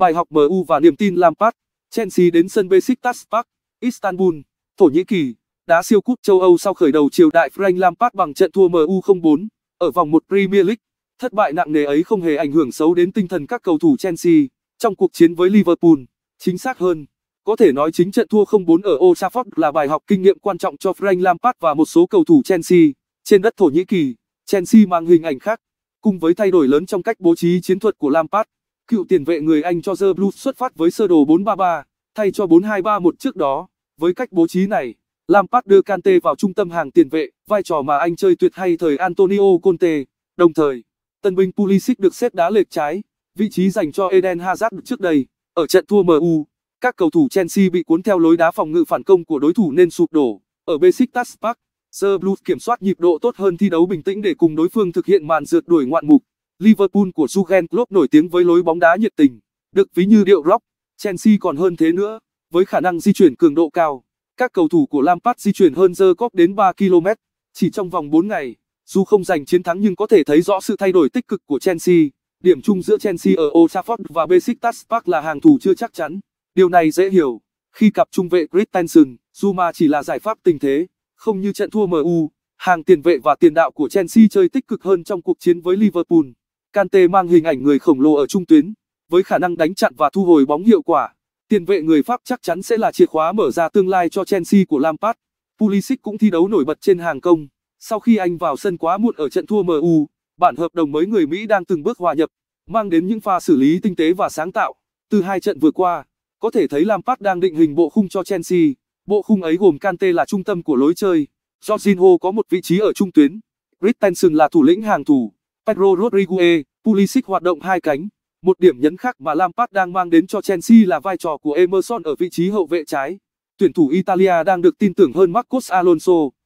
Bài học MU và niềm tin Lampard, Chelsea đến sân Besiktas Park, Istanbul, Thổ Nhĩ Kỳ, đá siêu cúp châu Âu sau khởi đầu triều đại Frank Lampard bằng trận thua MU 0-4 ở vòng 1 Premier League. Thất bại nặng nề ấy không hề ảnh hưởng xấu đến tinh thần các cầu thủ Chelsea trong cuộc chiến với Liverpool. Chính xác hơn, có thể nói chính trận thua 0-4 ở Old Trafford là bài học kinh nghiệm quan trọng cho Frank Lampard và một số cầu thủ Chelsea. Trên đất Thổ Nhĩ Kỳ, Chelsea mang hình ảnh khác, cùng với thay đổi lớn trong cách bố trí chiến thuật của Lampard. Cựu tiền vệ người Anh cho The Blues xuất phát với sơ đồ 4-3-3, thay cho 4-2-3-1 trước đó. Với cách bố trí này, Lampard đưa Kante vào trung tâm hàng tiền vệ, vai trò mà anh chơi tuyệt hay thời Antonio Conte. Đồng thời, tân binh Pulisic được xếp đá lệch trái, vị trí dành cho Eden Hazard trước đây. Ở trận thua MU, các cầu thủ Chelsea bị cuốn theo lối đá phòng ngự phản công của đối thủ nên sụp đổ. Ở Besiktas Park, The Blues kiểm soát nhịp độ tốt hơn thi đấu bình tĩnh để cùng đối phương thực hiện màn rượt đuổi ngoạn mục. Liverpool của Jurgen Klopp nổi tiếng với lối bóng đá nhiệt tình, được ví như điệu rock, Chelsea còn hơn thế nữa, với khả năng di chuyển cường độ cao. Các cầu thủ của Lampard di chuyển hơn giờ cóp đến 3 km, chỉ trong vòng 4 ngày. Dù không giành chiến thắng nhưng có thể thấy rõ sự thay đổi tích cực của Chelsea. Điểm chung giữa Chelsea ở Old Trafford và Besiktas Park là hàng thủ chưa chắc chắn. Điều này dễ hiểu. Khi cặp trung vệ Christensen, Zuma chỉ là giải pháp tình thế, không như trận thua MU, hàng tiền vệ và tiền đạo của Chelsea chơi tích cực hơn trong cuộc chiến với Liverpool. Kante mang hình ảnh người khổng lồ ở trung tuyến, với khả năng đánh chặn và thu hồi bóng hiệu quả. Tiền vệ người Pháp chắc chắn sẽ là chìa khóa mở ra tương lai cho Chelsea của Lampard. Pulisic cũng thi đấu nổi bật trên hàng công. Sau khi anh vào sân quá muộn ở trận thua MU, bản hợp đồng mới người Mỹ đang từng bước hòa nhập, mang đến những pha xử lý tinh tế và sáng tạo. Từ hai trận vừa qua, có thể thấy Lampard đang định hình bộ khung cho Chelsea. Bộ khung ấy gồm Kante là trung tâm của lối chơi, Jorginho có một vị trí ở trung tuyến, Christensen là thủ lĩnh hàng thủ. Pedro Rodriguez, Pulisic hoạt động hai cánh. Một điểm nhấn khác mà Lampard đang mang đến cho Chelsea là vai trò của Emerson ở vị trí hậu vệ trái. Tuyển thủ Italia đang được tin tưởng hơn Marcos Alonso.